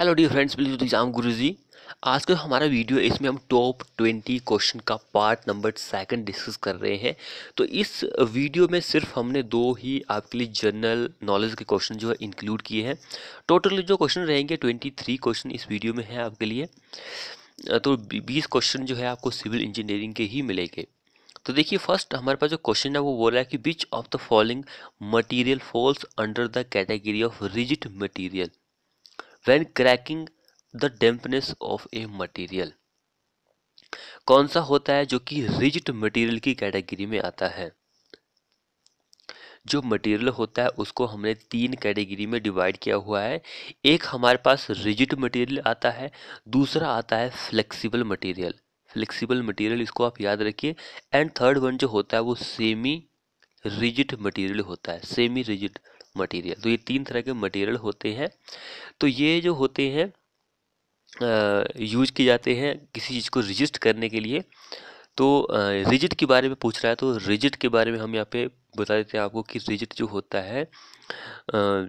hello dear friends जाम exam जी आज का हमारा वीडियो है इसमें हम टॉप ट्वेंटी क्वेश्चन का पार्ट नंबर सेकंड डिस्कस कर रहे हैं तो इस वीडियो में सिर्फ हमने दो ही आपके लिए जनरल नॉलेज के क्वेश्चन जो है इंक्लूड किए हैं टोटल जो क्वेश्चन रहेंगे ट्वेंटी थ्री क्वेश्चन इस वीडियो में है आपके लिए तो बीस क्वेश्चन जो है आपको सिविल इंजीनियरिंग के ही मिलेंगे तो देखिए फर्स्ट हमारे पास जो क्वेश्चन है वो बोल रहा है कि which of the following material falls under the category of rigid material when cracking the dampness of a material कौन सा होता है जो कि रिजिड मटेरियल की कैटेगरी में आता है जो मटेरियल होता है उसको हमने तीन कैटेगरी में डिवाइड किया हुआ है एक हमारे पास रिजिड मटेरियल आता है दूसरा आता है फ्लेक्सिबल मटेरियल फ्लेक्सिबल मटेरियल इसको आप याद रखिए एंड थर्ड वन जो होता है वो सेमी रिजिड मटेरियल होता है सेमी रिजिड मटेरियल तो ये तीन तरह के मटेरियल होते हैं तो ये जो होते हैं यूज किए जाते हैं किसी चीज़ को रजिस्ट करने के लिए तो रिजिट के बारे में पूछ रहा है तो रिजिट के बारे में हम यहाँ पे बता देते हैं आपको कि रिजिट जो होता है आ,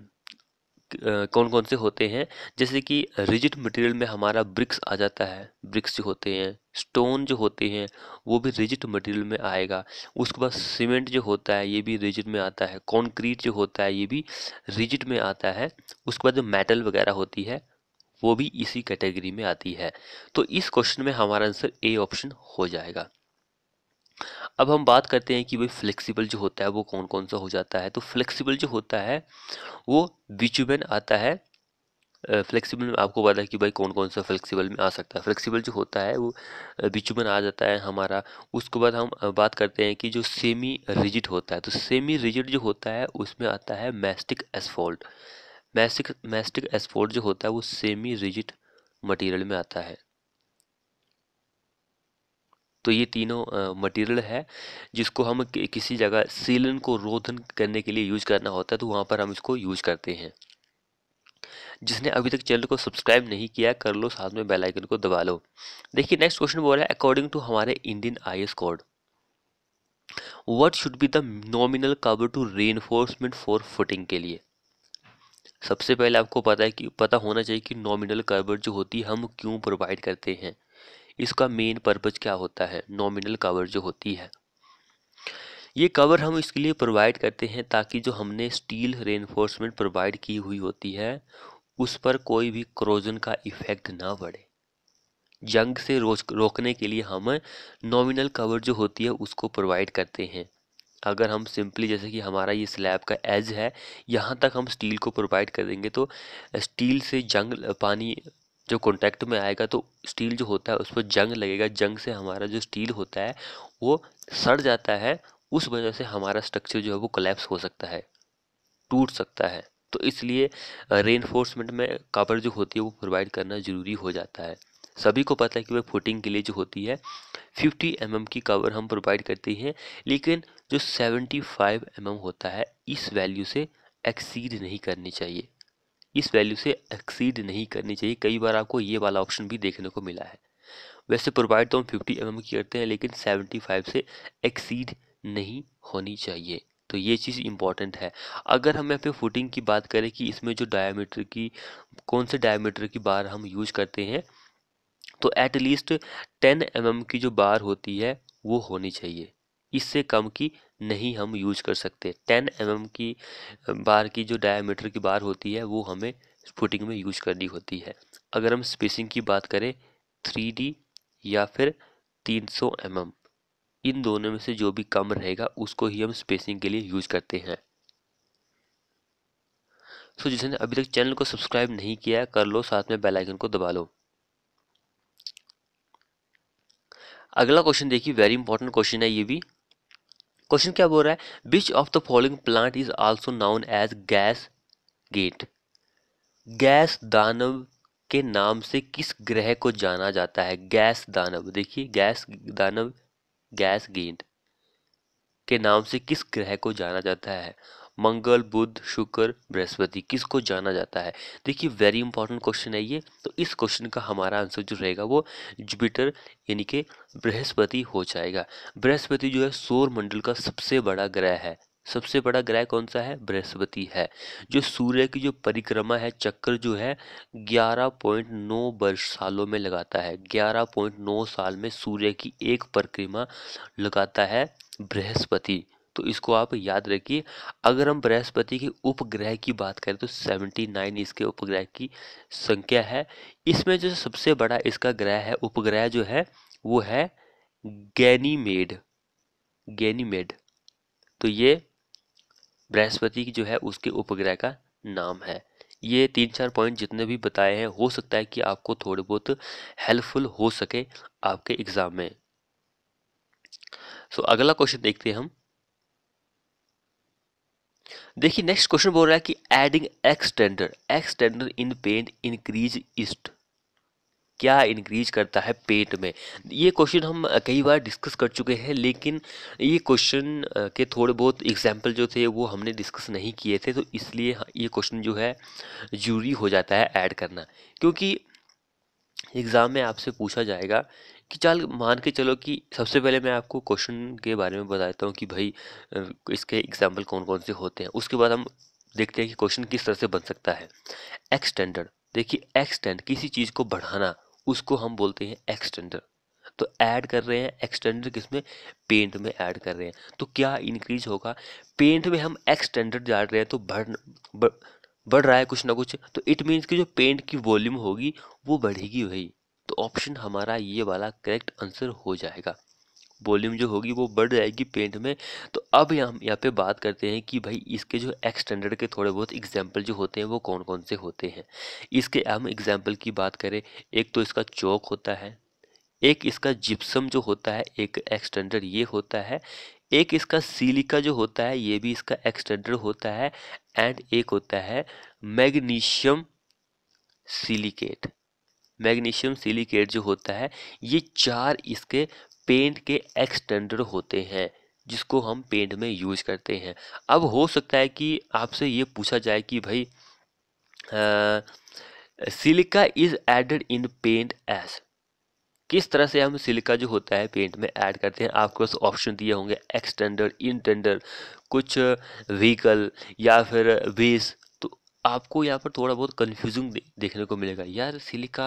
कौन कौन से होते हैं जैसे कि रिजिड मटेरियल में हमारा ब्रिक्स आ जाता है ब्रिक्स जो होते हैं स्टोन जो होते हैं वो भी रिजिड मटेरियल में आएगा उसके बाद सीमेंट जो होता है ये भी रिजिड में आता है कॉन्क्रीट जो होता है ये भी रिजिड में आता है उसके बाद जो मेटल वगैरह होती है वो भी इसी कैटेगरी में आती है तो इस क्वेश्चन में हमारा आंसर ए ऑप्शन हो जाएगा अब हम बात करते हैं कि भाई फ्लेक्सिबल जो होता है वो कौन कौन सा हो जाता है तो फ्लेक्सिबल जो होता है वो बिचुमेन आता है फ्लेक्सिबल में आपको पता है कि भाई कौन कौन सा फ्लेक्सिबल में आ सकता है फ्लेक्सिबल जो होता है वो बिचुमन आ जाता है हमारा उसके बाद हम बात करते हैं कि जो सेमी रिजिड होता है तो सेमी रिजिड जो होता है उसमें आता है mastic asphalt mastic mastic asphalt जो होता है वो सेमी रिजिड मटेरियल में आता है तो ये तीनों मटेरियल है जिसको हम किसी जगह सीलन को रोधन करने के लिए यूज करना होता है तो वहाँ पर हम इसको यूज करते हैं जिसने अभी तक चैनल को सब्सक्राइब नहीं किया कर लो साथ में बेल आइकन को दबा लो देखिए नेक्स्ट क्वेश्चन बोल रहा है अकॉर्डिंग टू हमारे Indian I code what should be the nominal cover to reinforcement for footing के लिए सबसे पहले आपको पता है कि पता होना चाहिए कि नॉमिनल कवर जो होती है हम क्यों प्रोवाइड करते हैं इसका मेन पर्पज़ क्या होता है नॉमिनल कवर जो होती है ये कवर हम इसके लिए प्रोवाइड करते हैं ताकि जो हमने स्टील रेनफोर्समेंट प्रोवाइड की हुई होती है उस पर कोई भी क्रोजन का इफेक्ट ना बढ़े जंग से रोकने के लिए हम नॉमिनल कवर जो होती है उसको प्रोवाइड करते हैं अगर हम सिंपली जैसे कि हमारा ये स्लैब का एज है यहाँ तक हम स्टील को प्रोवाइड कर देंगे तो स्टील से जंग पानी जो कॉन्टैक्ट में आएगा तो स्टील जो होता है उस पर जंग लगेगा जंग से हमारा जो स्टील होता है वो सड़ जाता है उस वजह से हमारा स्ट्रक्चर जो है वो कलेप्स हो सकता है टूट सकता है तो इसलिए रेनफोर्समेंट में कवर जो होती है वो प्रोवाइड करना ज़रूरी हो जाता है सभी को पता है कि वह फुटिंग के लिए जो होती है 50 एम mm की कवर हम प्रोवाइड करते हैं लेकिन जो 75 एम mm होता है इस वैल्यू से एक्सीड नहीं करनी चाहिए इस वैल्यू से एक्सीड नहीं करनी चाहिए कई बार आपको ये वाला ऑप्शन भी देखने को मिला है वैसे प्रोवाइड तो हम फिफ्टी एम mm की करते हैं लेकिन सेवेंटी फाइव से एक्सीड नहीं होनी चाहिए तो ये चीज़ इम्पॉर्टेंट है अगर हम यहाँ फुटिंग की बात करें कि इसमें जो डायमीटर की कौन से डायमीटर की बार हम यूज करते हैं तो एटलीस्ट टेन एम mm की जो बार होती है वो होनी चाहिए इससे कम की नहीं हम यूज कर सकते 10 एम mm की बार की जो डायामीटर की बार होती है वो हमें फुटिंग में यूज करनी होती है अगर हम स्पेसिंग की बात करें 3D या फिर 300 सौ mm, इन दोनों में से जो भी कम रहेगा उसको ही हम स्पेसिंग के लिए यूज करते हैं सो जिसने अभी तक चैनल को सब्सक्राइब नहीं किया है कर लो साथ में बेल आइकन को दबा लो अगला क्वेश्चन देखिए वेरी इंपॉर्टेंट क्वेश्चन है ये भी क्वेश्चन क्या बोल रहा है which of the following plant is also known as gas gate gas दानव के नाम से किस ग्रह को जाना जाता है गैस दानव देखिए गैस दानव गैस गेंद के नाम से किस ग्रह को जाना जाता है मंगल बुध शुक्र बृहस्पति किसको जाना जाता है देखिए वेरी इंपॉर्टेंट क्वेश्चन है ये तो इस क्वेश्चन का हमारा आंसर जो रहेगा वो जुपिटर यानी कि बृहस्पति हो जाएगा बृहस्पति जो है सौर मंडल का सबसे बड़ा ग्रह है सबसे बड़ा ग्रह कौन सा है बृहस्पति है जो सूर्य की जो परिक्रमा है चक्र जो है 11.9 वर्ष सालों में लगाता है 11.9 साल में सूर्य की एक परिक्रमा लगाता है बृहस्पति तो इसको आप याद रखिए अगर हम बृहस्पति के उपग्रह की बात करें तो 79 इसके उपग्रह की संख्या है इसमें जो सबसे बड़ा इसका ग्रह है उपग्रह जो है वो है गैनीमेड गैनीमेड तो ये बृहस्पति की जो है उसके उपग्रह का नाम है ये तीन चार पॉइंट जितने भी बताए हैं हो सकता है कि आपको थोड़े बहुत हेल्पफुल हो सके आपके एग्ज़ाम में सो so, अगला क्वेश्चन देखते हैं हम देखिए नेक्स्ट क्वेश्चन बोल रहा है कि adding ex extender ex in paint increase इस्ट क्या इंक्रीज करता है पेंट में ये क्वेश्चन हम कई बार डिस्कस कर चुके हैं लेकिन ये क्वेश्चन के थोड़े बहुत एग्जाम्पल जो थे वो हमने डिस्कस नहीं किए थे तो इसलिए ये क्वेश्चन जो है ज़रूरी हो जाता है ऐड करना क्योंकि एग्ज़ाम में आपसे पूछा जाएगा कि चाल मान के चलो कि सबसे पहले मैं आपको क्वेश्चन के बारे में बता देता हूँ कि भाई इसके एग्जाम्पल कौन कौन से होते हैं उसके बाद हम देखते हैं कि क्वेश्चन किस तरह से बन सकता है एक्सटेंडर देखिए एक्सटेंड किसी चीज़ को बढ़ाना उसको हम बोलते हैं एक्सटेंडर तो ऐड कर रहे हैं एक्सटेंडर किस में पेंट में ऐड कर रहे हैं तो क्या इंक्रीज होगा पेंट में हम एक्सटेंडर जा रहे हैं तो बढ़ बढ़ रहा है कुछ ना कुछ तो इट मीन्स कि जो पेंट की वॉल्यूम होगी वो बढ़ेगी वही तो ऑप्शन हमारा ये वाला करेक्ट आंसर हो जाएगा वॉल्यूम जो होगी वो बढ़ जाएगी पेंट में तो अब हम यहाँ पे बात करते हैं कि भाई इसके जो एक्सटेंडर्ड के थोड़े बहुत एग्जाम्पल जो होते हैं वो कौन कौन से होते हैं इसके हम एग्जाम्पल की बात करें एक तो इसका चौक होता है एक इसका जिप्सम जो होता है एक एक्सटेंडर ये होता है एक इसका सिलिका जो होता है ये भी इसका एक्सटेंडर होता है एंड एक होता है मैग्नीशियम सिलिकेट मैग्नीशियम सिलिकेट जो होता है ये चार इसके पेंट के एक्सटेंडर होते हैं जिसको हम पेंट में यूज करते हैं अब हो सकता है कि आपसे ये पूछा जाए कि भाई silica is added in paint as किस तरह से हम सिलिका जो होता है पेंट में ऐड करते हैं आपके पास ऑप्शन दिए होंगे एक्सटेंडर इंटेंडर कुछ व्हीकल या फिर बेस आपको यहाँ पर थोड़ा बहुत कन्फ्यूजिंग देखने को मिलेगा यार सिलिका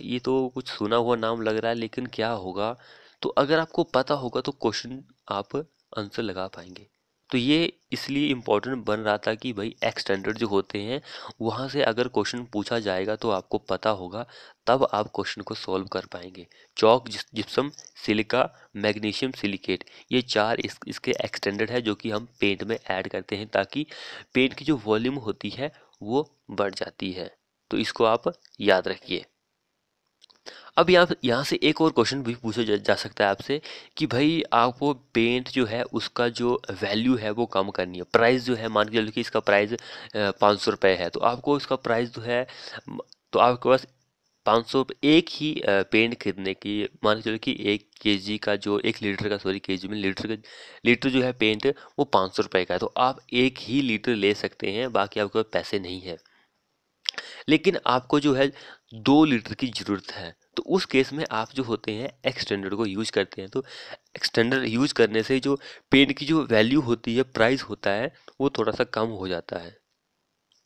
ये तो कुछ सुना हुआ नाम लग रहा है लेकिन क्या होगा तो अगर आपको पता होगा तो क्वेश्चन आप आंसर लगा पाएंगे तो ये इसलिए इम्पॉर्टेंट बन रहा था कि भाई एक्स स्टैंडर्ड जो होते हैं वहाँ से अगर क्वेश्चन पूछा जाएगा तो आपको पता होगा तब आप क्वेश्चन को सॉल्व कर पाएंगे chalk gypsum silica magnesium silicate ये चार इस इसके एक्सटेंडर्ड है जो कि हम पेंट में ऐड करते हैं ताकि पेंट की जो वॉल्यूम होती है वो बढ़ जाती है तो इसको आप याद रखिए अब यहाँ यहाँ से एक और क्वेश्चन भी पूछा जा, जा सकता है आपसे कि भाई आपको पेंट जो है उसका जो वैल्यू है वो कम करनी है प्राइस जो है मान के चलो कि इसका प्राइस पाँच सौ रुपये है तो आपको उसका प्राइस जो है तो आपके पास पाँच सौ एक ही पेंट खरीदने की मान के चलो कि एक जी का जो एक लीटर का सॉरी जी में लीटर का लीटर जो है पेंट वो पाँच सौ रुपये का है तो आप एक ही लीटर ले सकते हैं बाकी आपके पास पैसे नहीं है लेकिन आपको जो है दो लीटर की ज़रूरत है तो उस केस में आप जो होते हैं एक्सटेंडर को यूज करते हैं तो एक्सटेंडर यूज करने से जो पेन की जो वैल्यू होती है प्राइस होता है वो थोड़ा सा कम हो जाता है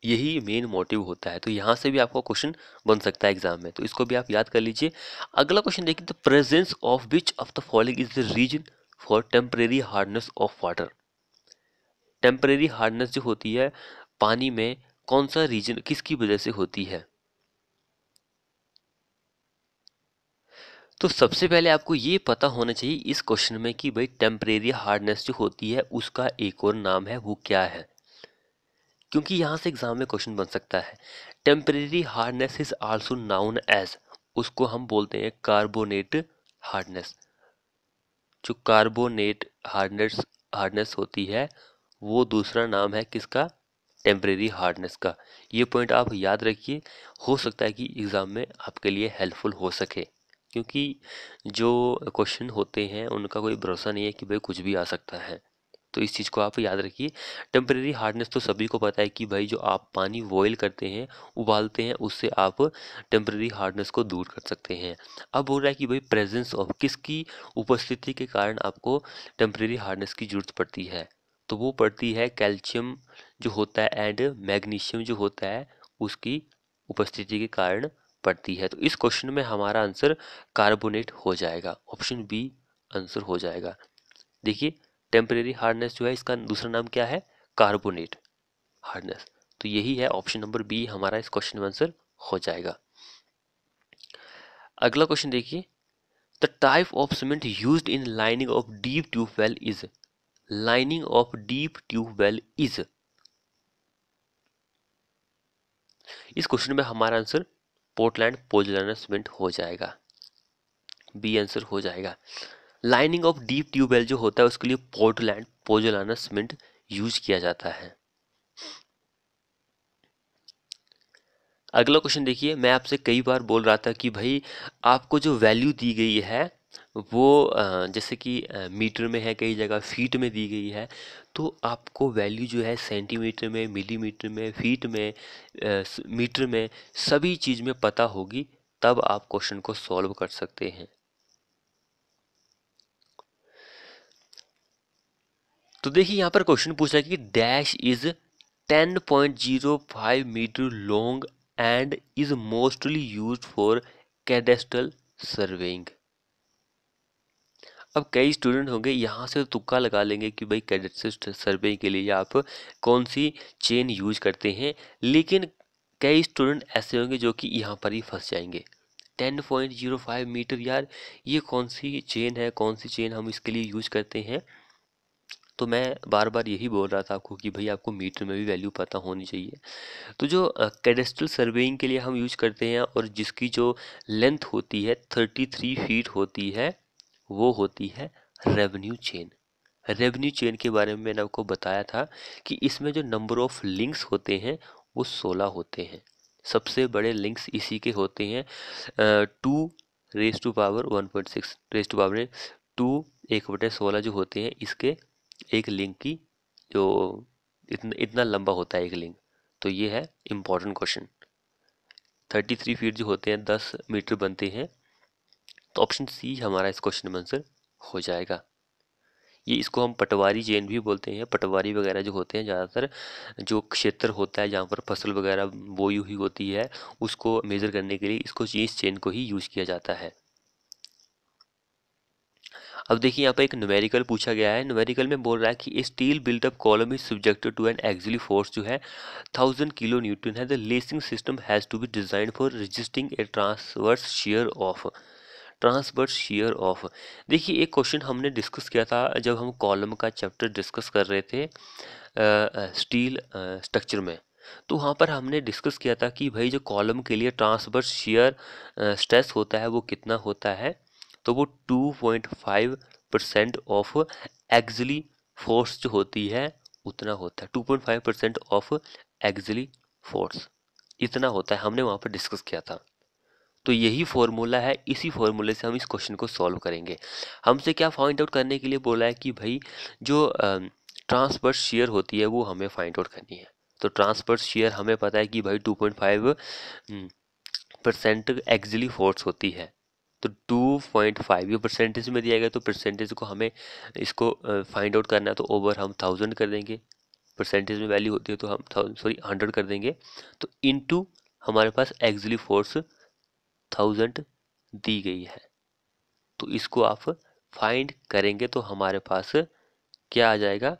यही मेन मोटिव होता है तो यहाँ से भी आपका क्वेश्चन बन सकता है एग्जाम में तो इसको भी आप याद कर लीजिए अगला क्वेश्चन देखिए the presence of which of the following is the reason for temporary hardness of water temporary hardness जो होती है पानी में कौन सा रीजन किसकी वजह से होती है तो सबसे पहले आपको ये पता होना चाहिए इस क्वेश्चन में कि भाई टेम्परेरी हार्डनेस जो होती है उसका एक और नाम है वो क्या है क्योंकि यहाँ से एग्जाम में क्वेश्चन बन सकता है temporary hardness is also known as उसको हम बोलते हैं कार्बोनेट हार्डनेस जो कार्बोनेट हार्डनेस हार्डनेस होती है वो दूसरा नाम है किसका टेम्प्रेरी हार्डनेस का ये पॉइंट आप याद रखिए हो सकता है कि एग्ज़ाम में आपके लिए हेल्पफुल हो सके क्योंकि जो क्वेश्चन होते हैं उनका कोई भरोसा नहीं है कि भाई कुछ भी आ सकता है तो इस चीज़ को आप याद रखिए टेम्प्रेरी हार्डनेस तो सभी को पता है कि भाई जो आप पानी बॉयल करते हैं उबालते हैं उससे आप टेम्प्रेरी हार्डनेस को दूर कर सकते हैं अब बोल रहा है कि भाई प्रेजेंस ऑफ किसकी उपस्थिति के कारण आपको टेम्प्रेरी हार्डनेस की जरूरत पड़ती है तो वो पड़ती है कैल्शियम जो होता है एंड मैग्नीशियम जो होता है उसकी उपस्थिति के कारण पड़ती है तो इस क्वेश्चन में हमारा आंसर कार्बोनेट हो जाएगा ऑप्शन बी आंसर हो जाएगा देखिए टेम्परेरी हार्डनेस जो है इसका दूसरा नाम क्या है कार्बोनेट हार्डनेस तो यही है ऑप्शन नंबर बी हमारा इस क्वेश्चन में आंसर हो जाएगा अगला क्वेश्चन देखिए the type of cement use in lining of deep tubewell is lining of deep tube well is इस क्वेश्चन में हमारा आंसर पोर्टलैंड पोजलाना सीमेंट हो जाएगा बी आंसर हो जाएगा लाइनिंग ऑफ डीप ट्यूबवेल जो होता है उसके लिए पोर्टलैंड पोजलाना सीमेंट यूज किया जाता है अगला क्वेश्चन देखिए मैं आपसे कई बार बोल रहा था कि भाई आपको जो वैल्यू दी गई है वो जैसे कि मीटर में है कई जगह फीट में दी गई है तो आपको वैल्यू जो है सेंटीमीटर में मिलीमीटर में फीट में मीटर में सभी चीज़ में पता होगी तब आप क्वेश्चन को सॉल्व कर सकते हैं तो देखिए यहाँ पर क्वेश्चन पूछा कि dash is 10.05 metre long and is mostly used for cadastral surveying अब कई स्टूडेंट होंगे यहाँ से तो तुक्का लगा लेंगे कि भाई कैडेट से सर्वे के लिए आप कौन सी चेन यूज करते हैं लेकिन कई स्टूडेंट ऐसे होंगे जो कि यहाँ पर ही फंस जाएंगे ten point zero five metre यार ये कौन सी चेन है कौन सी चेन हम इसके लिए यूज करते हैं तो मैं बार बार यही बोल रहा था आपको कि भाई आपको मीटर में भी वैल्यू पता होनी चाहिए तो जो कैडेस्ट्रल सर्वेइंग के लिए हम यूज करते हैं और जिसकी जो लेंथ होती है थर्टी थ्री फीट होती है वो होती है रेवेन्यू चेन रेवेन्यू चेन के बारे में मैंने आपको बताया था कि इसमें जो नंबर ऑफ लिंक्स होते हैं वो सोलह होते हैं सबसे बड़े लिंक्स इसी के होते हैं two raise to power one point six raise to power two एक बटे सोलह जो होते हैं इसके एक लिंक की जो इतना इतना लंबा होता है एक लिंक तो ये है important question thirty three feet जो होते हैं दस मीटर बनते हैं तो ऑप्शन सी हमारा इस क्वेश्चन में आंसर हो जाएगा ये इसको हम पटवारी जैन भी बोलते हैं पटवारी वगैरह जो होते हैं ज़्यादातर जो क्षेत्र होता है जहाँ पर फसल वगैरह बोई हुई होती है उसको मेज़र करने के लिए इसको इस चेन को ही यूज़ किया जाता है अब देखिए यहाँ पर एक न्यूमेरिकल पूछा गया है न्यूमेरिकल में बोल रहा है कि steel built up column is subjected to an axially force जो है थाउजेंड किलो न्यूटन है the lacing system has to be design for resisting a transverse shear of transverse shear of देखिए एक क्वेश्चन हमने डिस्कस किया था जब हम कॉलम का चैप्टर डिस्कस कर रहे थे स्टील स्ट्रक्चर में तो वहाँ पर हमने डिस्कस किया था कि भाई जो कॉलम के लिए ट्रांसवर्स शेयर स्ट्रेस होता है वो कितना होता है तो वो two point five percent of axially force जो होती है उतना होता है two point five percent of axially force इतना होता है हमने वहाँ पर डिस्कस किया था तो यही फॉर्मूला है इसी फॉर्मूले से हम इस क्वेश्चन को सॉल्व करेंगे हमसे क्या फाइंड आउट करने के लिए बोला है कि भाई जो ट्रांसपर्स शेयर होती है वो हमें फाइंड आउट करनी है तो ट्रांसपर्स शेयर हमें पता है कि भाई टू परसेंट एक्जली फोर्स होती है तो टू पॉइंट फाइव ये परसेंटेज में दिया गया तो परसेंटेज को हमें इसको फाइंड आउट करना है तो ओवर हम थाउजेंड कर देंगे परसेंटेज में वैल्यू होती है तो हम थाउजेंड सॉरी हंड्रेड कर देंगे तो इनटू हमारे पास एक्जली फोर्स थाउजेंड दी गई है तो इसको आप फाइंड करेंगे तो हमारे पास क्या आ जाएगा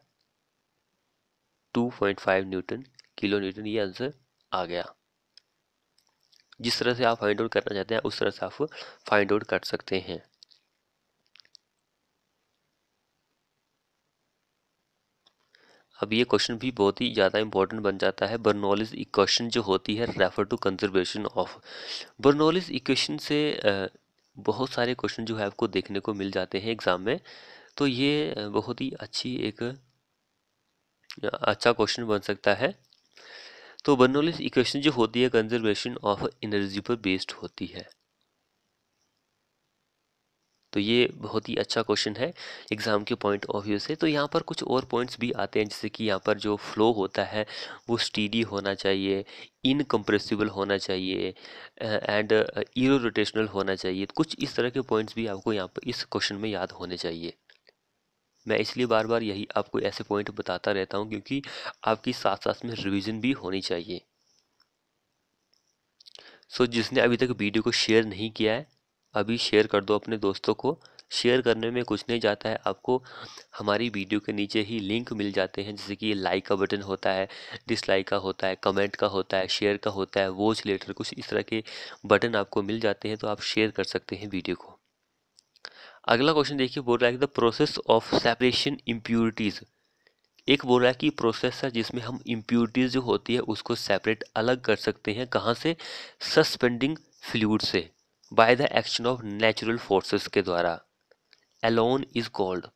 2.5 न्यूटन किलो न्यूटन ये आंसर आ गया जिस तरह से आप फाइंड आउट करना चाहते हैं उस तरह से आप फाइंड आउट कर सकते हैं अब ये क्वेश्चन भी बहुत ही ज़्यादा इंपॉर्टेंट बन जाता है बर्नोलिस इक्वेशन जो होती है refer to conservation of Bernoulli's equation से बहुत सारे क्वेश्चन जो है आपको देखने को मिल जाते हैं एग्ज़ाम में तो ये बहुत ही अच्छी एक अच्छा क्वेश्चन बन सकता है तो बर्नोलिस इक्वेशन जो होती है कंजर्वेशन ऑफ एनर्जी पर बेस्ड होती है तो ये बहुत ही अच्छा क्वेश्चन है एग्ज़ाम के पॉइंट ऑफ व्यू से तो यहाँ पर कुछ और पॉइंट्स भी आते हैं जैसे कि यहाँ पर जो फ्लो होता है वो स्टीडी होना चाहिए इनकम्प्रेसिबल होना चाहिए एंड ईरो रोटेशनल होना चाहिए कुछ इस तरह के पॉइंट्स भी आपको यहाँ पर इस क्वेश्चन में याद होने चाहिए मैं इसलिए बार बार यही आपको ऐसे पॉइंट बताता रहता हूँ क्योंकि आपकी साथ साथ में रिविज़न भी होनी चाहिए सो so, जिसने अभी तक वीडियो को शेयर नहीं किया है अभी शेयर कर दो अपने दोस्तों को शेयर करने में कुछ नहीं जाता है आपको हमारी वीडियो के नीचे ही लिंक मिल जाते हैं जैसे कि ये लाइक का बटन होता है डिसलाइक का होता है कमेंट का होता है शेयर का होता है वॉच लेटर कुछ इस तरह के बटन आपको मिल जाते हैं तो आप शेयर कर सकते हैं वीडियो को अगला क्वेश्चन देखिए बोल रहा है the process of separation impurities एक बोल रहा है कि प्रोसेस है जिसमें हम इम्प्योरिटीज़ जो होती है उसको सेपरेट अलग कर सकते हैं कहाँ से सस्पेंडिंग फ्लूड से by the action of natural forces के द्वारा एलोन इज कॉल्ड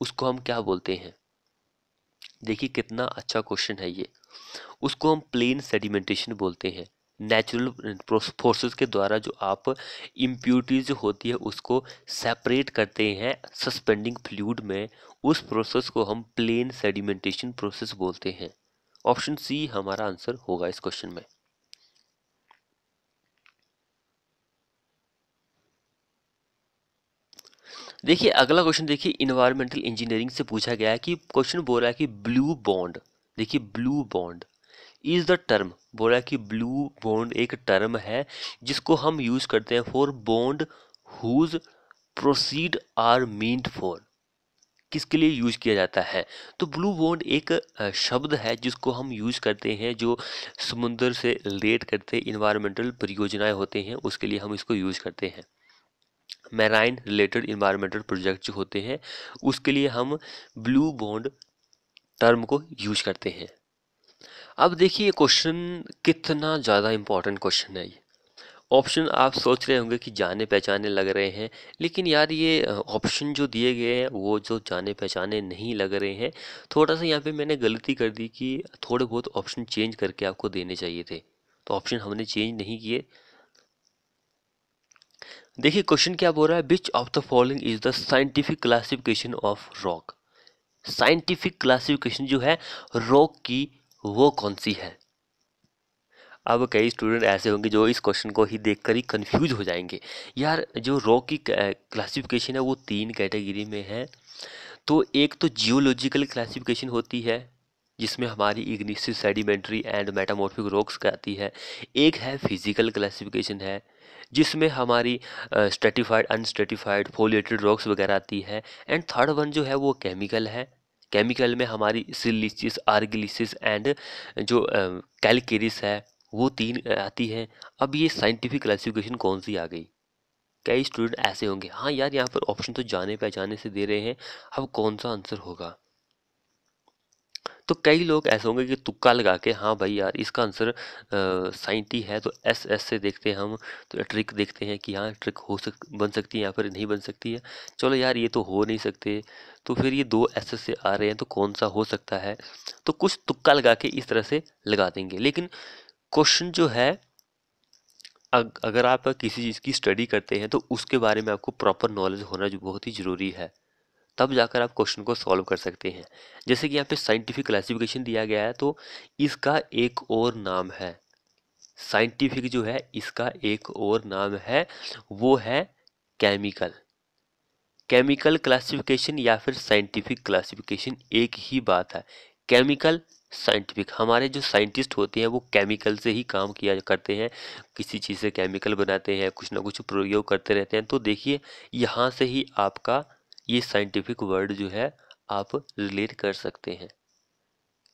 उसको हम क्या बोलते हैं देखिए कितना अच्छा क्वेश्चन है ये उसको हम प्लेन सेडिमेंटेशन बोलते हैं नेचुरल फोर्सेस के द्वारा जो आप इम्प्यूटीज होती है उसको सेपरेट करते हैं सस्पेंडिंग फ्लूड में उस प्रोसेस को हम प्लेन सेडिमेंटेशन प्रोसेस बोलते हैं ऑप्शन सी हमारा आंसर होगा इस क्वेश्चन में देखिए अगला क्वेश्चन देखिए इन्वायरमेंटल इंजीनियरिंग से पूछा गया है कि क्वेश्चन बोल रहा है कि ब्लू बॉन्ड देखिए blue bond is the term बोल रहा है कि ब्लू बॉन्ड एक टर्म है जिसको हम यूज़ करते हैं for bond whose proceed are meant for किसके लिए यूज किया जाता है तो ब्लू बॉन्ड एक शब्द है जिसको हम यूज करते हैं जो समुद्र से रिलेट करते इन्वायरमेंटल परियोजनाएं होते हैं उसके लिए हम इसको यूज करते हैं मैराइन रिलेटेड इन्वायरमेंटल प्रोजेक्ट जो होते हैं उसके लिए हम ब्लू बॉन्ड टर्म को यूज करते हैं अब देखिए क्वेश्चन कितना ज़्यादा इम्पॉर्टेंट क्वेश्चन है ये ऑप्शन आप सोच रहे होंगे कि जाने पहचाने लग रहे हैं लेकिन यार ये ऑप्शन जो दिए गए हैं वो जो जाने पहचाने नहीं लग रहे हैं थोड़ा सा यहाँ पे मैंने गलती कर दी कि थोड़े बहुत ऑप्शन चेंज करके आपको देने चाहिए थे तो ऑप्शन हमने चेंज नहीं किए देखिए क्वेश्चन क्या बोल रहा है which of the following is the scientific classification of rock scientific classification जो है रॉक की वो कौन सी है अब कई स्टूडेंट ऐसे होंगे जो इस क्वेश्चन को ही देखकर ही कंफ्यूज हो जाएंगे यार जो रॉक की क्लासिफिकेशन है वो तीन कैटेगरी में है तो एक तो जियोलॉजिकल क्लासिफिकेशन होती है जिसमें हमारी igneous sedimentary and metamorphic rocks आती है एक है फिजिकल क्लासिफिकेशन है जिसमें हमारी स्ट्रेटिफाइड अनस्ट्रेटिफाइड फोलिएटेड रॉक्स वगैरह आती है एंड थर्ड वन जो है वो केमिकल है केमिकल में हमारी सिलिसिस आर्गिलिसिस एंड जो कैलकेरिस है वो तीन आती है अब ये साइंटिफिक क्लासिफिकेशन कौन सी आ गई कई स्टूडेंट ऐसे होंगे हाँ यार यहाँ पर ऑप्शन तो जाने पहचाने से दे रहे हैं अब कौन सा आंसर होगा तो कई लोग ऐसे होंगे कि तुक्का लगा के हाँ भाई यार इसका आंसर साइन टी है तो एस एस से देखते हैं हम तो ट्रिक देखते हैं कि हाँ ट्रिक हो सक बन सकती है या फिर नहीं बन सकती है चलो यार ये तो हो नहीं सकते तो फिर ये दो एस से आ रहे हैं तो कौन सा हो सकता है तो कुछ तुक्का लगा के इस तरह से लगा देंगे लेकिन क्वेश्चन जो है अगर आप किसी चीज़ की स्टडी करते हैं तो उसके बारे में आपको प्रॉपर नॉलेज होना बहुत ही ज़रूरी है तब जाकर आप क्वेश्चन को सॉल्व कर सकते हैं जैसे कि यहाँ पे साइंटिफिक क्लासिफिकेशन दिया गया है तो इसका एक और नाम है साइंटिफिक जो है इसका एक और नाम है वो है केमिकल केमिकल क्लासिफिकेशन या फिर साइंटिफिक क्लासिफिकेशन एक ही बात है केमिकल साइंटिफिक हमारे जो साइंटिस्ट होते हैं वो केमिकल से ही काम किया करते हैं किसी चीज़ से केमिकल बनाते हैं कुछ ना कुछ प्रयोग करते रहते हैं तो देखिए यहाँ से ही आपका ये साइंटिफिक वर्ड जो है आप रिलेट कर सकते हैं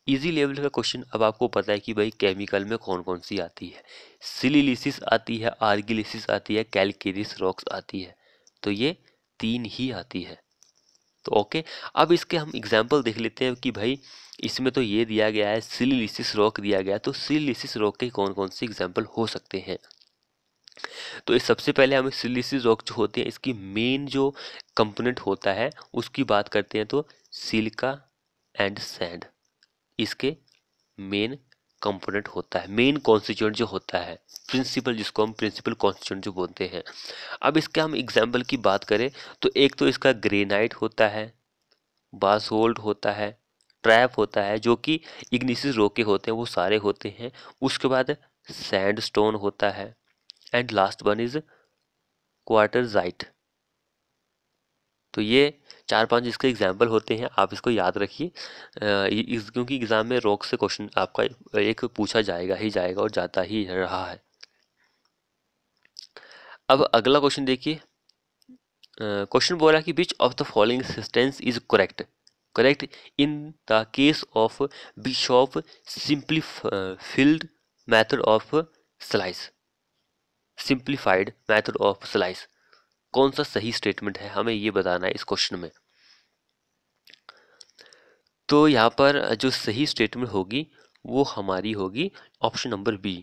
इजी लेवल का क्वेश्चन अब आपको पता है कि भाई केमिकल में कौन कौन सी आती है सिलीलिसिस आती है आर्गिलिसिस आती है कैलकेरिस रॉक्स आती है तो ये तीन ही आती है तो ओके अब इसके हम एग्जाम्पल देख लेते हैं कि भाई इसमें तो ये दिया गया है सिलीलिसिस रॉक दिया गया है तो सिलीलिसिस रॉक के कौन कौन से एग्जाम्पल हो सकते हैं तो इस सबसे पहले हम सिलिसिस रॉक जो होते हैं इसकी मेन जो कंपोनेंट होता है उसकी बात करते हैं तो सिलिका एंड सैंड इसके मेन कंपोनेंट होता है मेन कॉन्स्टिट्यूंट जो होता है प्रिंसिपल जिसको हम प्रिंसिपल कॉन्स्टिट्यूंट जो बोलते हैं अब इसके हम एग्जाम्पल की बात करें तो एक तो इसका ग्रेनाइट होता है बासहोल्ड होता है ट्रैप होता है जो कि इग्निस रोके होते हैं वो सारे होते हैं उसके बाद सैंडस्टोन होता है and last one is quartzite तो ये चार पांच इसके एग्जाम्पल होते हैं आप इसको याद रखिए इस क्योंकि एग्ज़ाम में रॉक से क्वेश्चन आपका एक पूछा जाएगा ही जाएगा और जाता ही रहा है अब अगला क्वेश्चन देखिए क्वेश्चन बोला कि which of the following statements is correct correct in the case of Bishop simplified method of slice simplified method of slice कौन सा सही स्टेटमेंट है हमें ये बताना है इस क्वेश्चन में तो यहाँ पर जो सही स्टेटमेंट होगी वो हमारी होगी option number B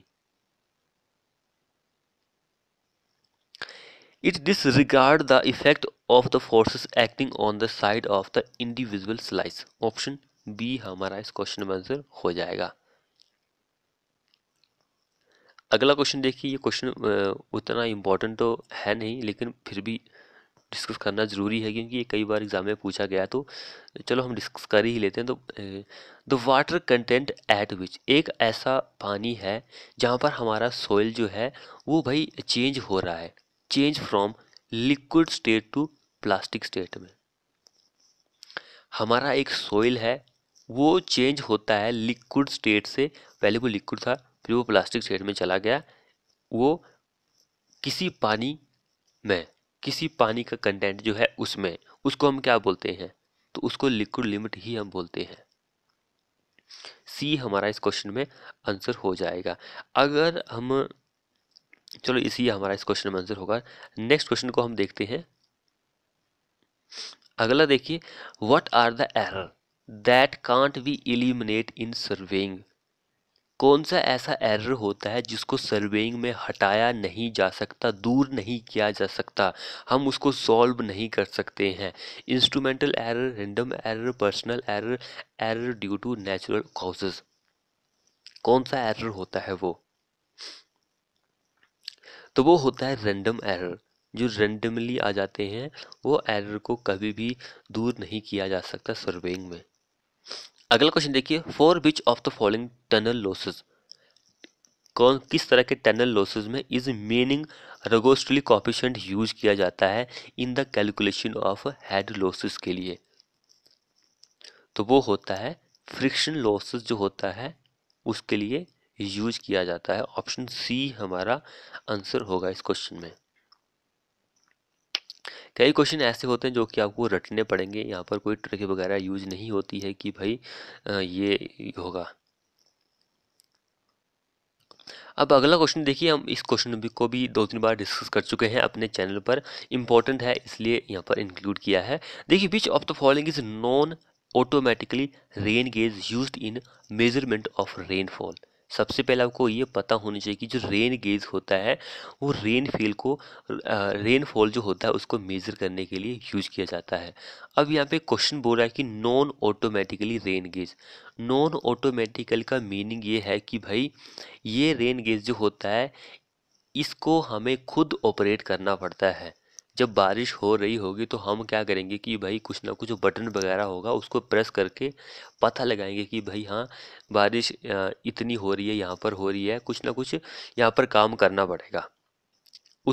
disregard the effect of the forces acting on the side of the individual slice option B हमारा इस क्वेश्चन में आंसर हो जाएगा अगला क्वेश्चन देखिए ये क्वेश्चन उतना इम्पोर्टेंट तो है नहीं लेकिन फिर भी डिस्कस करना ज़रूरी है क्योंकि ये कई बार एग्ज़ाम में पूछा गया तो चलो हम डिस्कस कर ही लेते हैं तो the water content at which एक ऐसा पानी है जहाँ पर हमारा सोइल जो है वो भाई चेंज हो रहा है change from liquid state to plastic state में हमारा एक सोइल है वो चेंज होता है लिक्विड स्टेट से पहले वो लिक्विड था फिर वो प्लास्टिक शेड में चला गया वो किसी पानी में किसी पानी का कंटेंट जो है उसमें उसको हम क्या बोलते हैं तो उसको लिक्विड लिमिट ही हम बोलते हैं सी हमारा इस क्वेश्चन में आंसर हो जाएगा अगर हम चलो इसी हमारा इस क्वेश्चन में आंसर होगा नेक्स्ट क्वेश्चन को हम देखते हैं अगला देखिए what are the error that can't be eliminate in surveying कौन सा ऐसा एरर होता है जिसको सर्वेइंग में हटाया नहीं जा सकता दूर नहीं किया जा सकता हम उसको सॉल्व नहीं कर सकते हैं instrumental error random error personal error error due to natural causes कौन सा एरर होता है वो तो वो होता है रेंडम एरर जो रेंडमली आ जाते हैं वो एरर को कभी भी दूर नहीं किया जा सकता सर्वेइंग में अगला क्वेश्चन देखिए for which of the following tunnel losses कौन किस तरह के टनल लॉसेज में is meaning rugosity coefficient use किया जाता है in the calculation of head losses के लिए तो वो होता है फ्रिक्शन लॉसेज जो होता है उसके लिए यूज किया जाता है ऑप्शन सी हमारा आंसर होगा इस क्वेश्चन में कई क्वेश्चन ऐसे होते हैं जो कि आपको रटने पड़ेंगे यहाँ पर कोई ट्रिक वगैरह यूज नहीं होती है कि भाई ये होगा अब अगला क्वेश्चन देखिए हम इस क्वेश्चन को भी दो तीन बार डिस्कस कर चुके हैं अपने चैनल पर इंपॉर्टेंट है इसलिए यहाँ पर इंक्लूड किया है देखिए which of the following is non automatically rain gauge use in measurement of rainfall सबसे पहले आपको ये पता होनी चाहिए कि जो रेन गेज होता है वो रेन फील को रेनफॉल जो होता है उसको मेज़र करने के लिए यूज किया जाता है अब यहाँ पे क्वेश्चन बोल रहा है कि non automatically rain gauge non automatical का मीनिंग ये है कि भाई ये रेन गेज जो होता है इसको हमें खुद ऑपरेट करना पड़ता है जब बारिश हो रही होगी तो हम क्या करेंगे कि भाई कुछ ना कुछ बटन वगैरह होगा उसको प्रेस करके पता लगाएंगे कि भाई हाँ बारिश इतनी हो रही है यहाँ पर हो रही है कुछ ना कुछ यहाँ पर काम करना पड़ेगा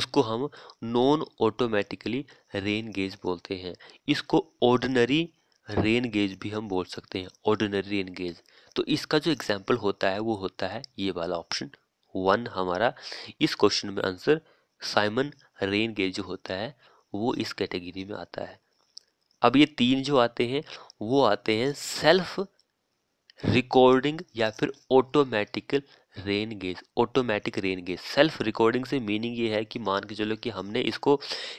उसको हम नॉन ऑटोमेटिकली रेन गेज बोलते हैं इसको ऑर्डनरी रेन गेज भी हम बोल सकते हैं ऑर्डनरी रेन गेज तो इसका जो एग्जाम्पल होता है वो होता है ये वाला ऑप्शन वन हमारा इस क्वेश्चन में आंसर साइमन रेन गेज जो होता है वो इस कैटेगरी में आता है अब ये तीन जो आते हैं वो आते हैं सेल्फ रिकॉर्डिंग या फिर automatical rain gauge automatic rain gauge self recording से मीनिंग ये है कि मान के चलो कि हमने इसको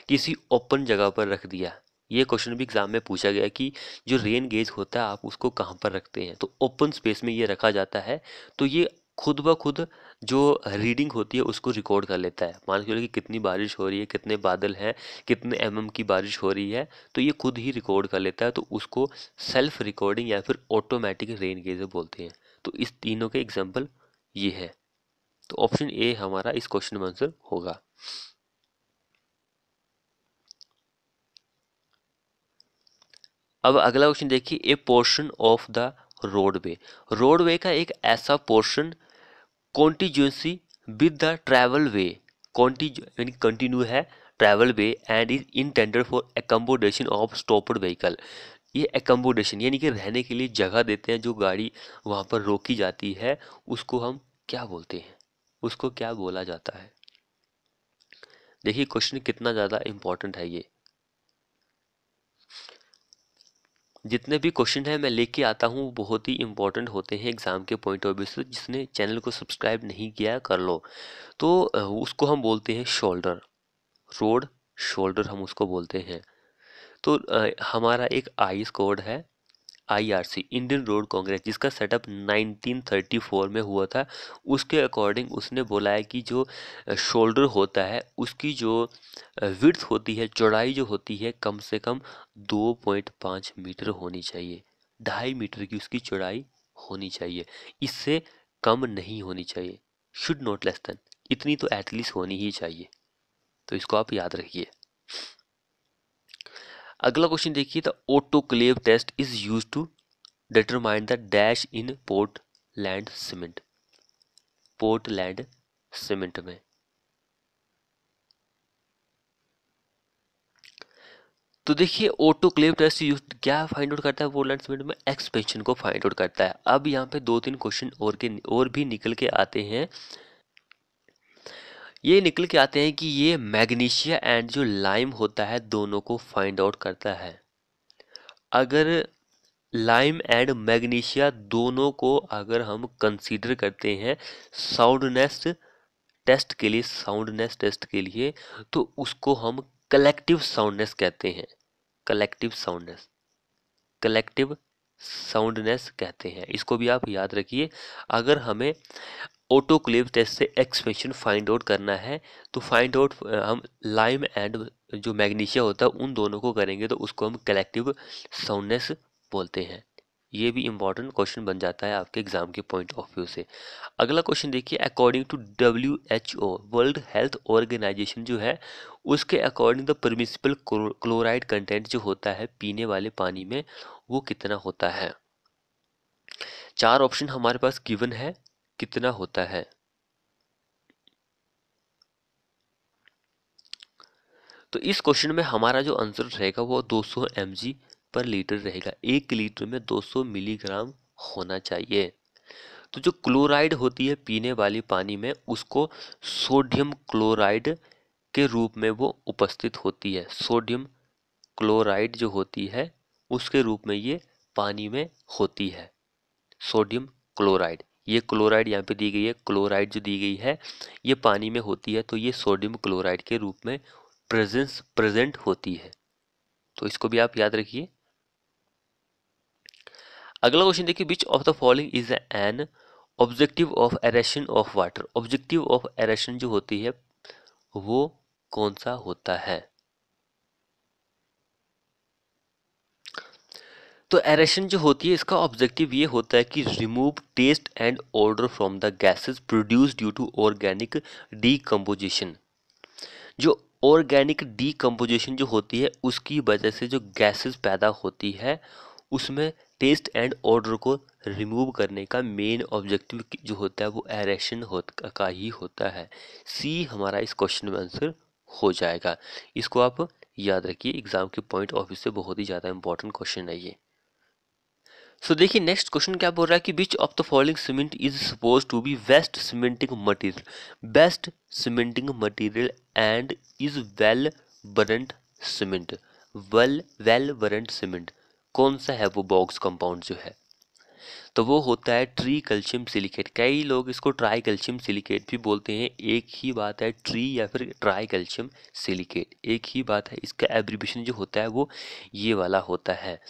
किसी ओपन जगह पर रख दिया ये क्वेश्चन भी एग्जाम में पूछा गया कि जो रेन गेज होता है आप उसको कहाँ पर रखते हैं तो ओपन स्पेस में ये रखा जाता है तो ये खुद ब खुद जो रीडिंग होती है उसको रिकॉर्ड कर लेता है मान के चलो कि कितनी बारिश हो रही है कितने बादल हैं कितने एम mm की बारिश हो रही है तो ये खुद ही रिकॉर्ड कर लेता है तो उसको सेल्फ रिकॉर्डिंग या फिर ऑटोमेटिक रेन गेजर बोलते हैं तो इस तीनों के एग्जाम्पल ये है तो ऑप्शन ए हमारा इस क्वेश्चन में आंसर होगा अब अगला क्वेश्चन देखिए a portion of the roadway roadway का एक ऐसा portion contiguous with the travel way contiguous यानी कंटिन्यू है travel way and is intended for accommodation of stopped vehicle ये एकोमोडेशन यानी कि रहने के लिए जगह देते हैं जो गाड़ी वहाँ पर रोकी जाती है उसको हम क्या बोलते हैं उसको क्या बोला जाता है देखिए क्वेश्चन कितना ज़्यादा इम्पोर्टेंट है ये जितने भी क्वेश्चन हैं मैं लेके आता हूँ वो बहुत ही इंपॉर्टेंट होते हैं एग्ज़ाम के पॉइंट ऑफ व्यू से जिसने चैनल को सब्सक्राइब नहीं किया कर लो तो उसको हम बोलते हैं शोल्डर रोड शोल्डर हम उसको बोलते हैं तो हमारा एक आइस कोड है आईआरसी इंडियन रोड कांग्रेस जिसका सेटअप 1934 में हुआ था उसके अकॉर्डिंग उसने बोला है कि जो शोल्डर होता है उसकी जो विर्थ होती है चौड़ाई जो होती है कम से कम 2.5 मीटर होनी चाहिए ढाई मीटर की उसकी चौड़ाई होनी चाहिए इससे कम नहीं होनी चाहिए शुड नॉट लेस देन इतनी तो एथलीस होनी ही चाहिए तो इसको आप याद रखिए अगला क्वेश्चन देखिए the clave test is use to determine the dash in Portland cement Portland cement में तो देखिए ऑटोक्लेव टेस्ट यूज क्या फाइंड आउट करता है पोर्ट लैंड सीमेंट में एक्सपेंशन को फाइंड आउट करता है अब यहाँ पे दो तीन क्वेश्चन और के और भी निकल के आते हैं ये निकल के आते हैं कि ये मैग्नीशिया एंड जो लाइम होता है दोनों को फाइंड आउट करता है अगर लाइम एंड मैग्नीशिया दोनों को अगर हम कंसीडर करते हैं साउंडनेस टेस्ट के लिए साउंडनेस टेस्ट के लिए तो उसको हम कलेक्टिव साउंडनेस कहते हैं कलेक्टिव साउंडनेस कलेक्टिव साउंडनेस कहते हैं इसको भी आप याद रखिए अगर हमें ऑटोक्लेव टेस्ट से एक्सप्रेशन फाइंड आउट करना है तो फाइंड आउट हम लाइम एंड जो मैग्नीशिया होता है उन दोनों को करेंगे तो उसको हम कलेक्टिव साउंडनेस बोलते हैं ये भी इंपॉर्टेंट क्वेश्चन बन जाता है आपके एग्जाम के पॉइंट ऑफ व्यू से अगला क्वेश्चन देखिए according to W H O world health organisation जो है उसके according the permissible chloride content जो होता है पीने वाले पानी में वो कितना होता है चार ऑप्शन हमारे पास गिवन है कितना होता है तो इस क्वेश्चन में हमारा जो आंसर रहेगा वो 200 सौ पर लीटर रहेगा एक लीटर में 200 मिलीग्राम होना चाहिए तो जो क्लोराइड होती है पीने वाली पानी में उसको सोडियम क्लोराइड के रूप में वो उपस्थित होती है सोडियम क्लोराइड जो होती है उसके रूप में ये पानी में होती है सोडियम क्लोराइड ये क्लोराइड यहाँ पे दी गई है क्लोराइड जो दी गई है ये पानी में होती है तो ये सोडियम क्लोराइड के रूप में प्रेजेंस प्रेजेंट होती है तो इसको भी आप याद रखिए अगला क्वेश्चन देखिए which of the following is an objective of aeration of water objective of aeration जो होती है वो कौन सा होता है तो एरेशन जो होती है इसका ऑब्जेक्टिव ये होता है कि remove taste and odour from the gases produce due to organic decomposition जो ऑर्गेनिक डीकम्पोजिशन जो होती है उसकी वजह से जो गैसेस पैदा होती है उसमें टेस्ट एंड ऑर्डर को रिमूव करने का मेन ऑब्जेक्टिव जो होता है वो एरेशन का ही होता है सी हमारा इस क्वेश्चन में आंसर हो जाएगा इसको आप याद रखिए एग्ज़ाम के पॉइंट ऑफ व्यू से बहुत ही ज़्यादा इंपॉर्टेंट क्वेश्चन है ये सो देखिए नेक्स्ट क्वेश्चन क्या बोल रहा है कि which of the following cement is supposed to be best cementing material best cementing material and is well burnt cement well well burnt cement कौन सा है वो बॉक्स कंपाउंड जो है तो वो होता है ट्री कैल्शियम सिलिकेट कई लोग इसको ट्राई कैल्शियम सिलिकेट भी बोलते हैं एक ही बात है ट्री या फिर ट्राई कैल्शियम सिलिकेट एक ही बात है इसका एब्रीबिशन जो होता है वो ये वाला होता है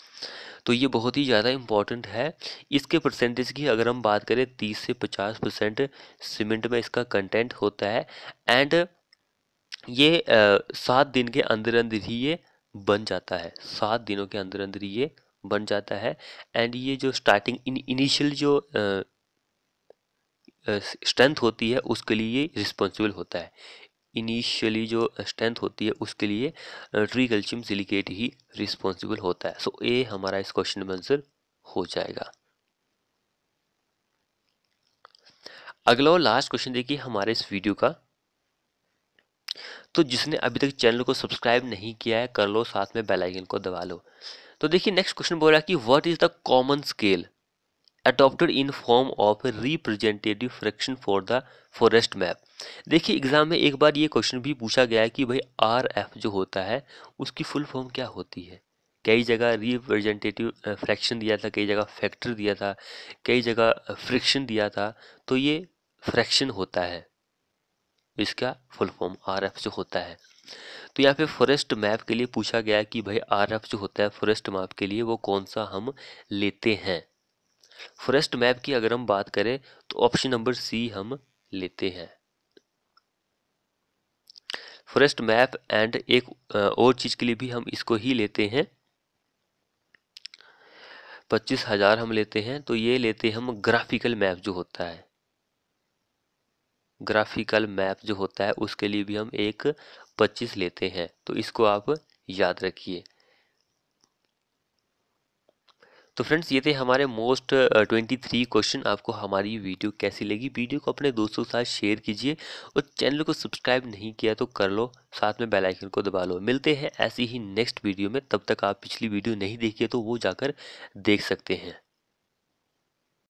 तो ये बहुत ही ज़्यादा इम्पॉर्टेंट है इसके परसेंटेज की अगर हम बात करें तीस से पचास परसेंट सीमेंट में इसका कंटेंट होता है एंड ये सात दिन के अंदर अंदर ही ये बन जाता है सात दिनों के अंदर अंदर ये बन जाता है एंड ये जो स्टार्टिंग इन इनिशियल जो स्ट्रेंथ होती है उसके लिए ये रिस्पॉन्सिबल होता है इनिशियली जो स्ट्रेंथ होती है उसके लिए ट्री कैल्शियम सिलिकेट ही रिस्पॉन्सिबल होता है सो so, ए हमारा इस क्वेश्चन में आंसर हो जाएगा अगला और लास्ट क्वेश्चन देखिए हमारे इस वीडियो का तो जिसने अभी तक चैनल को सब्सक्राइब नहीं किया है कर लो साथ में बेल आइकन को दबा लो तो देखिए नेक्स्ट क्वेश्चन बोल रहा है कि what is the common scale adopted in form of representative fraction for the forest map देखिए एग्ज़ाम में एक बार ये क्वेश्चन भी पूछा गया है कि भाई आर एफ जो होता है उसकी फुल फॉर्म क्या होती है कई जगह रिप्रेजेंटेटिव फ्रैक्शन दिया था कई जगह फैक्टर दिया था कई जगह फ्रिक्शन दिया था तो ये फ्रैक्शन होता है इसका फुल फॉर्म आर एफ जो होता है तो यहाँ पे फॉरेस्ट मैप के लिए पूछा गया कि भाई आर एफ जो होता है फॉरेस्ट मैप के लिए वो कौन सा हम लेते हैं फॉरेस्ट मैप की अगर हम बात करें तो ऑप्शन नंबर सी हम लेते हैं फॉरेस्ट मैप एंड एक और चीज़ के लिए भी हम इसको ही लेते हैं पच्चीस हज़ार हम लेते हैं तो ये लेते हैं हम ग्राफिकल मैप जो होता है ग्राफिकल मैप जो होता है उसके लिए भी हम एक पच्चीस लेते हैं तो इसको आप याद रखिए तो फ्रेंड्स ये थे हमारे मोस्ट ट्वेंटी थ्री क्वेश्चन आपको हमारी वीडियो कैसी लगी वीडियो को अपने दोस्तों के साथ शेयर कीजिए और चैनल को सब्सक्राइब नहीं किया तो कर लो साथ में बेल आइकन को दबा लो मिलते हैं ऐसी ही नेक्स्ट वीडियो में तब तक आप पिछली वीडियो नहीं देखिए तो वो जाकर देख सकते हैं